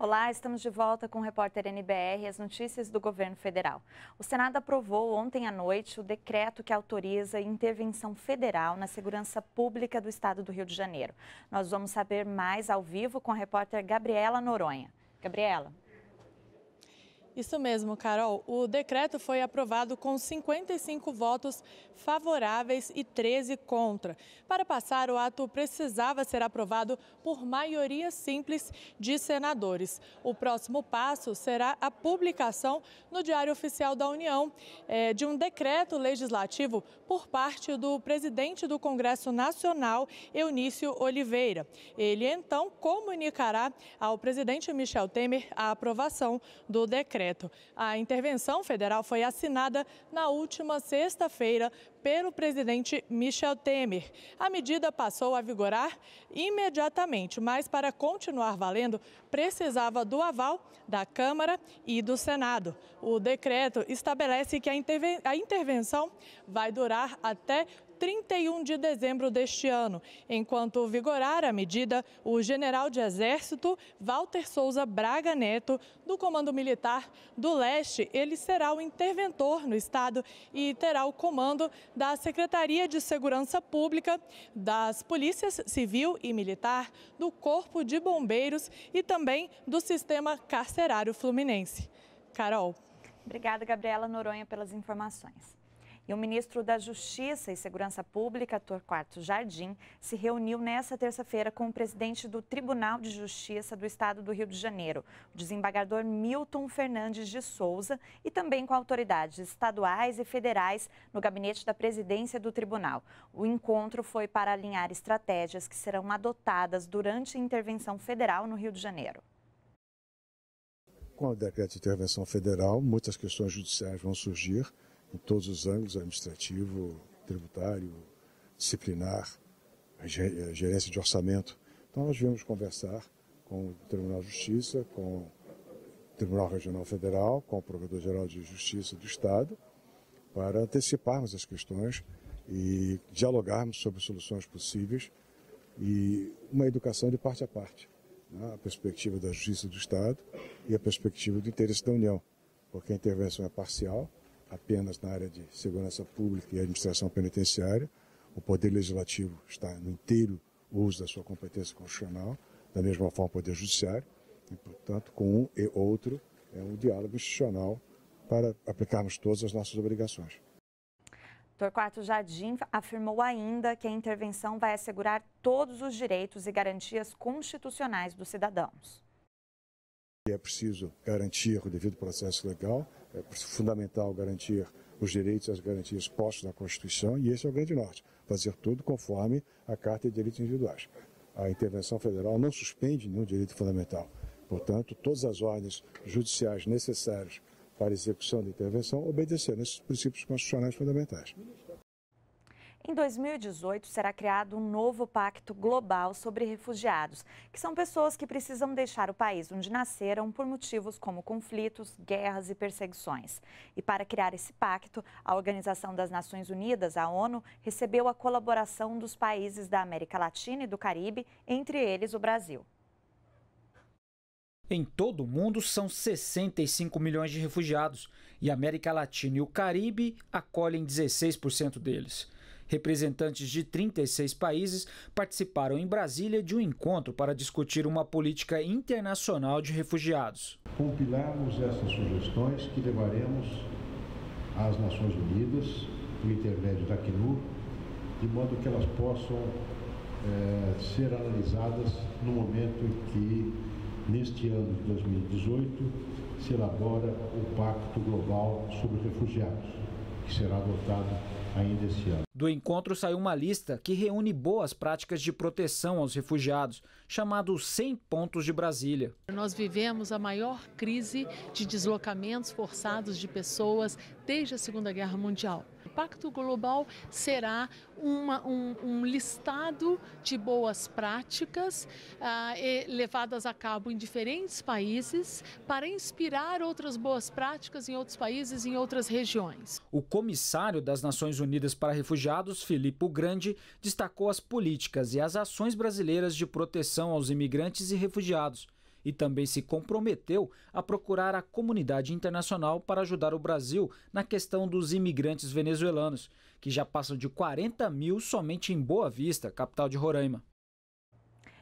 Olá, estamos de volta com o repórter NBR e as notícias do governo federal. O Senado aprovou ontem à noite o decreto que autoriza intervenção federal na segurança pública do estado do Rio de Janeiro. Nós vamos saber mais ao vivo com a repórter Gabriela Noronha. Gabriela. Isso mesmo, Carol. O decreto foi aprovado com 55 votos favoráveis e 13 contra. Para passar, o ato precisava ser aprovado por maioria simples de senadores. O próximo passo será a publicação no Diário Oficial da União eh, de um decreto legislativo por parte do presidente do Congresso Nacional, Eunício Oliveira. Ele então comunicará ao presidente Michel Temer a aprovação do decreto. A intervenção federal foi assinada na última sexta-feira pelo presidente Michel Temer. A medida passou a vigorar imediatamente, mas para continuar valendo, precisava do aval da Câmara e do Senado. O decreto estabelece que a intervenção vai durar até 31 de dezembro deste ano. Enquanto vigorar a medida, o general de Exército Walter Souza Braga Neto, do Comando Militar do Leste, ele será o interventor no Estado e terá o comando da Secretaria de Segurança Pública, das Polícias Civil e Militar, do Corpo de Bombeiros e também do Sistema Carcerário Fluminense. Carol. Obrigada, Gabriela Noronha, pelas informações. E o ministro da Justiça e Segurança Pública, Torquato Jardim, se reuniu nesta terça-feira com o presidente do Tribunal de Justiça do Estado do Rio de Janeiro, o desembargador Milton Fernandes de Souza, e também com autoridades estaduais e federais no gabinete da presidência do tribunal. O encontro foi para alinhar estratégias que serão adotadas durante a intervenção federal no Rio de Janeiro. Com o decreto de intervenção federal, muitas questões judiciais vão surgir em todos os ângulos, administrativo, tributário, disciplinar, gerência de orçamento. Então nós viemos conversar com o Tribunal de Justiça, com o Tribunal Regional Federal, com o Procurador-Geral de Justiça do Estado, para anteciparmos as questões e dialogarmos sobre soluções possíveis e uma educação de parte a parte, né? a perspectiva da Justiça do Estado e a perspectiva do interesse da União, porque a intervenção é parcial apenas na área de segurança pública e administração penitenciária. O Poder Legislativo está no inteiro uso da sua competência constitucional, da mesma forma o Poder Judiciário, e, portanto, com um e outro, é um diálogo institucional para aplicarmos todas as nossas obrigações. Torquato Jardim afirmou ainda que a intervenção vai assegurar todos os direitos e garantias constitucionais dos cidadãos. É preciso garantir o devido processo legal, é fundamental garantir os direitos e as garantias postos na Constituição, e esse é o grande norte, fazer tudo conforme a Carta de Direitos Individuais. A intervenção federal não suspende nenhum direito fundamental. Portanto, todas as ordens judiciais necessárias para a execução da intervenção obedecer esses princípios constitucionais fundamentais. Em 2018, será criado um novo pacto global sobre refugiados, que são pessoas que precisam deixar o país onde nasceram por motivos como conflitos, guerras e perseguições. E para criar esse pacto, a Organização das Nações Unidas, a ONU, recebeu a colaboração dos países da América Latina e do Caribe, entre eles o Brasil. Em todo o mundo são 65 milhões de refugiados e a América Latina e o Caribe acolhem 16% deles. Representantes de 36 países participaram em Brasília de um encontro para discutir uma política internacional de refugiados. Compilamos essas sugestões que levaremos às Nações Unidas, por intermédio da CNUR, de modo que elas possam é, ser analisadas no momento em que, neste ano de 2018, se elabora o Pacto Global sobre Refugiados, que será adotado ainda ano. Do encontro saiu uma lista que reúne boas práticas de proteção aos refugiados, chamado 100 Pontos de Brasília. Nós vivemos a maior crise de deslocamentos forçados de pessoas desde a Segunda Guerra Mundial. Pacto Global será uma, um, um, listado de boas práticas ah, levadas a cabo em diferentes países para inspirar outras boas práticas em outros países, em outras regiões. O comissário das Nações Unidas para Refugiados, Filipe Grande, destacou as políticas e as ações brasileiras de proteção aos imigrantes e refugiados e também se comprometeu a procurar a comunidade internacional para ajudar o Brasil na questão dos imigrantes venezuelanos, que já passam de 40 mil somente em Boa Vista, capital de Roraima.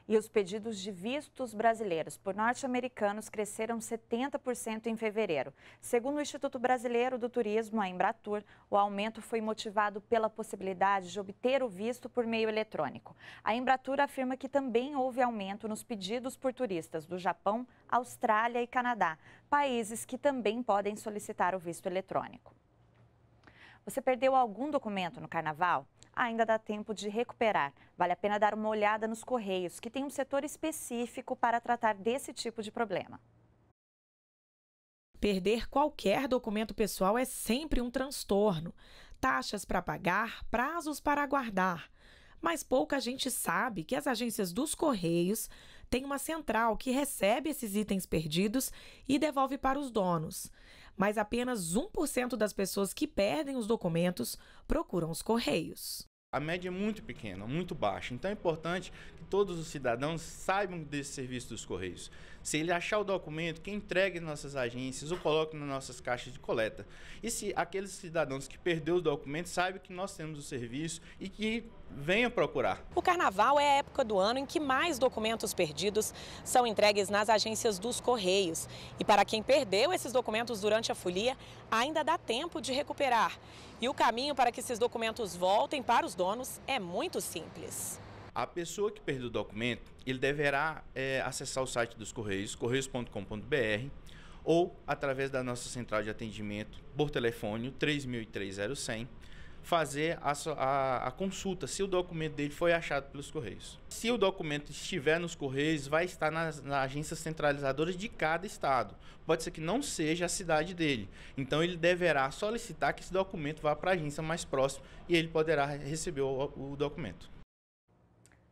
E os pedidos de vistos brasileiros por norte-americanos cresceram 70% em fevereiro. Segundo o Instituto Brasileiro do Turismo, a Embratur, o aumento foi motivado pela possibilidade de obter o visto por meio eletrônico. A Embratur afirma que também houve aumento nos pedidos por turistas do Japão, Austrália e Canadá, países que também podem solicitar o visto eletrônico. Você perdeu algum documento no carnaval? ainda dá tempo de recuperar. Vale a pena dar uma olhada nos Correios, que tem um setor específico para tratar desse tipo de problema. Perder qualquer documento pessoal é sempre um transtorno. Taxas para pagar, prazos para aguardar. Mas pouca gente sabe que as agências dos Correios têm uma central que recebe esses itens perdidos e devolve para os donos mas apenas 1% das pessoas que perdem os documentos procuram os correios. A média é muito pequena, muito baixa. Então é importante que todos os cidadãos saibam desse serviço dos Correios. Se ele achar o documento, que entregue nas nossas agências ou coloque nas nossas caixas de coleta. E se aqueles cidadãos que perderam os documentos saibam que nós temos o serviço e que venham procurar. O carnaval é a época do ano em que mais documentos perdidos são entregues nas agências dos Correios. E para quem perdeu esses documentos durante a folia, ainda dá tempo de recuperar. E o caminho para que esses documentos voltem para os donos é muito simples. A pessoa que perdeu o documento, ele deverá é, acessar o site dos Correios, correios.com.br, ou através da nossa central de atendimento por telefone, 3003 fazer a, a, a, consulta se o documento dele foi achado pelos Correios. Se o documento estiver nos Correios, vai estar nas, na agência centralizadora de cada estado. Pode ser que não seja a cidade dele. Então ele deverá solicitar que esse documento vá para a agência mais próxima e ele poderá receber o, o documento.